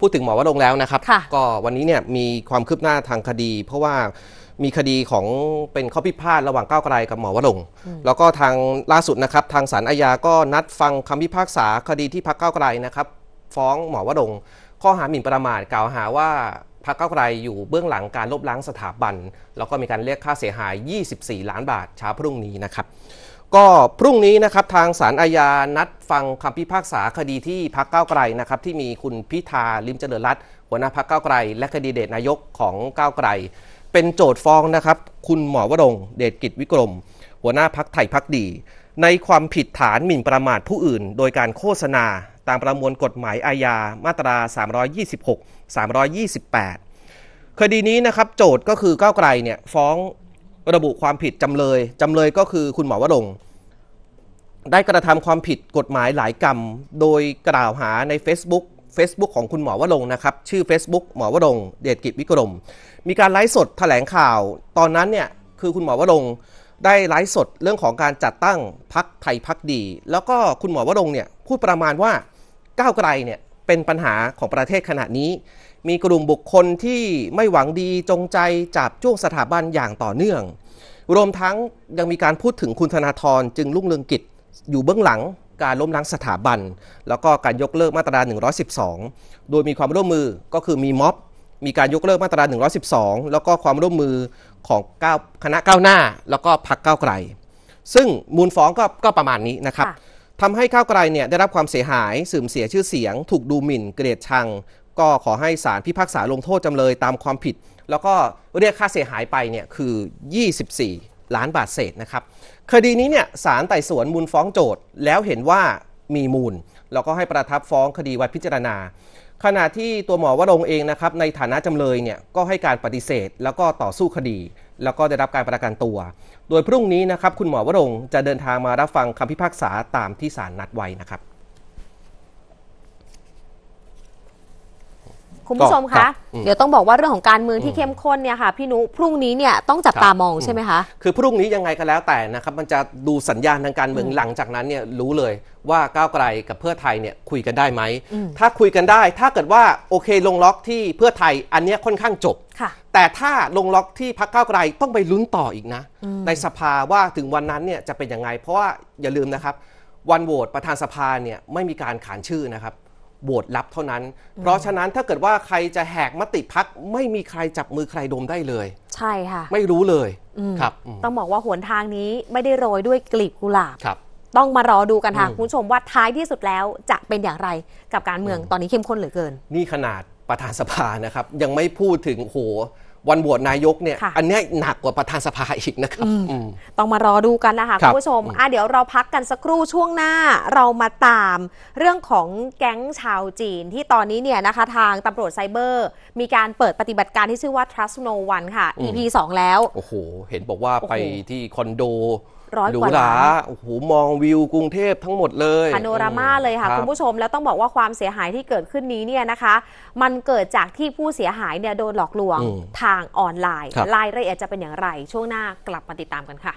พูดถึงหมอวรงแล้วนะครับ ก็วันนี้เนี่ยมีความคืบหน้าทางคดี เพราะว่ามีคดีของเป็นข้อพิพาทระหว่างก้าวไกลกับหมอวรงแล้วก็ทางล่าสุดนะครับทางศาลอาญาก็นัดฟังคำพิพากษาคดีที่พักก้าวไกลนะครับ ฟ้องหมอวรงข้อหาหมิ่นประมาทกล่าวหาว่าพักก้าวไกลอยู่เบื้องหลังการลบล้างสถาบัน แล้วก็มีการเรียกค่าเสียหาย 24ล้านบาทเช้าพรุ่งนี้นะครับก็พรุ่งนี้นะครับทางสารอาญานัดฟังคำพิพากษาคดีที่พักเก้าไกลนะครับที่มีคุณพิธาลิมเจริญรัตน์หัวหน้าพักเก้าไกล และคดีเดชนายกของก้าวไกล เป็นโจทย์ฟ้องนะครับ คุณหมอวรง เดชกิจวิกรม หัวหน้าพักไทยพักดี ในความผิดฐานหมิ่นประมาทผู้อื่น โดยการโฆษณาตามประมวลกฎหมายอาญามาตรา326 328คดีนี้นะครับโจทย์ก็คือก้าวไกลเนี่ยฟ้องระบุความผิดจำเลย จำเลยก็คือคุณหมอวรงได้กระทำความผิดกฎหมายหลายกรรมโดยกล่าวหาใน Facebook Facebook ของคุณหมอวรงนะครับ ชื่อ Facebook หมอวรงเดชกิจวิกรม มีการไลฟ์สดแถลงข่าว ตอนนั้นเนี่ยคือคุณหมอวรงได้ไลฟ์สดเรื่องของการจัดตั้งพักไทยพักดี แล้วก็คุณหมอวรงเนี่ยพูดประมาณว่าก้าวไกลเนี่ยเป็นปัญหาของประเทศขณะนี้มีกลุ่มบุคคลที่ไม่หวังดีจงใจจับจ้วงสถาบันอย่างต่อเนื่อง รวมทั้งยังมีการพูดถึงคุณธนาธรจึงลุ่งเรืองกิจอยู่เบื้องหลังการล้มล้างสถาบัน แล้วก็การยกเลิกมาตรา 112 โดยมีความร่วมมือก็คือมีม็อบ มีการยกเลิกมาตรา 112 แล้วก็ความร่วมมือของคณะก้าวหน้า แล้วก็พรรคก้าวไกล ซึ่งมูลฟ้องก็ก็ประมาณนี้นะครับทำให้ก้าวไกลเนี่ยได้รับความเสียหายสื่อมเสียชื่อเสียง ถูกดูหมิ่น เกลียดชังก็ขอให้ศาลพิพากษาลงโทษจำเลยตามความผิด แล้วก็เรียกค่าเสียหายไปเนี่ยคือ 24 ล้านบาทเศษนะครับ คดีนี้เนี่ยศาลไต่สวนมูลฟ้องโจทย์แล้วเห็นว่ามีมูลแล้วก็ให้ประทับฟ้องคดีไว้พิจารณา ขณะที่ตัวหมอวรงเองนะครับในฐานะจำเลยเนี่ยก็ให้การปฏิเสธ แล้วก็ต่อสู้คดี แล้วก็ได้รับการประกันตัว โดยพรุ่งนี้นะครับคุณหมอวรงจะเดินทางมารับฟังคำพิพากษาตามที่ศาลนัดไว้นะครับคุณผู้ชมคะเดี๋ยวต้องบอกว่าเรื่องของการเมืองที่เข้มข้นเนี่ยค่ะพี่นุพรุ่งนี้เนี่ยต้องจับตามองใช่ไหมคะคือพรุ่งนี้ยังไงก็แล้วแต่นะครับ มันจะดูสัญญาณทางการเมืองหลังจากนั้นเนี่ยรู้เลยว่าก้าวไกลกับเพื่อไทยเนี่ยคุยกันได้ไหมถ้าคุยกันได้ถ้าเกิดว่าโอเคลงล็อกที่เพื่อไทยอันนี้ค่อนข้างจบแต่ถ้าลงล็อกที่พักก้าวไกลต้องไปลุ้นต่ออีกนะในสภาว่าถึงวันนั้นเนี่ยจะเป็นยังไงเพราะว่าอย่าลืมนะครับวันโหวตประธานสภาเนี่ยไม่มีการขานชื่อนะครับโหวตลับเท่านั้น เพราะฉะนั้นถ้าเกิดว่าใครจะแหกมติพัก ไม่มีใครจับมือใครดมได้เลย ใช่ค่ะไม่รู้เลยครับ ต้องบอกว่าหนทางนี้ไม่ได้โรยด้วยกลีบกุหลาบ ครับ ต้องมารอดูกันค่ะคุณผู้ชมว่าท้ายที่สุดแล้วจะเป็นอย่างไร กับการเมืองตอนนี้เข้มข้นเหลือเกิน นี่ขนาดประธานสภานะครับ ยังไม่พูดถึงโหวันโหวตนายกเนี่ย อันนี้หนักกว่าประธานสภาอีกนะครับต้องมารอดูกันนะคะคุณผู้ชมอ่ะเดี๋ยวเราพักกันสักครู่ช่วงหน้าเรามาตามเรื่องของแก๊งชาวจีน ที่ตอนนี้เนี่ยนะคะทางตำรวจไซเบอร์ มีการเปิดปฏิบัติการที่ชื่อว่า Trust No One ค่ะ EP 2แล้ว โอ้โห เห็นบอกว่าไปที่คอนโดร้อยกว่าล้านโอ้โห มองวิวกรุงเทพทั้งหมดเลยพาโนรามาเลยค่ะ คุณผู้ชมแล้วต้องบอกว่าความเสียหายที่เกิดขึ้นนี้เนี่ยนะคะ มันเกิดจากที่ผู้เสียหายเนี่ยโดนหลอกลวงทางออนไลน์ รายละเอียดจะเป็นอย่างไร ช่วงหน้ากลับมาติดตามกันค่ะ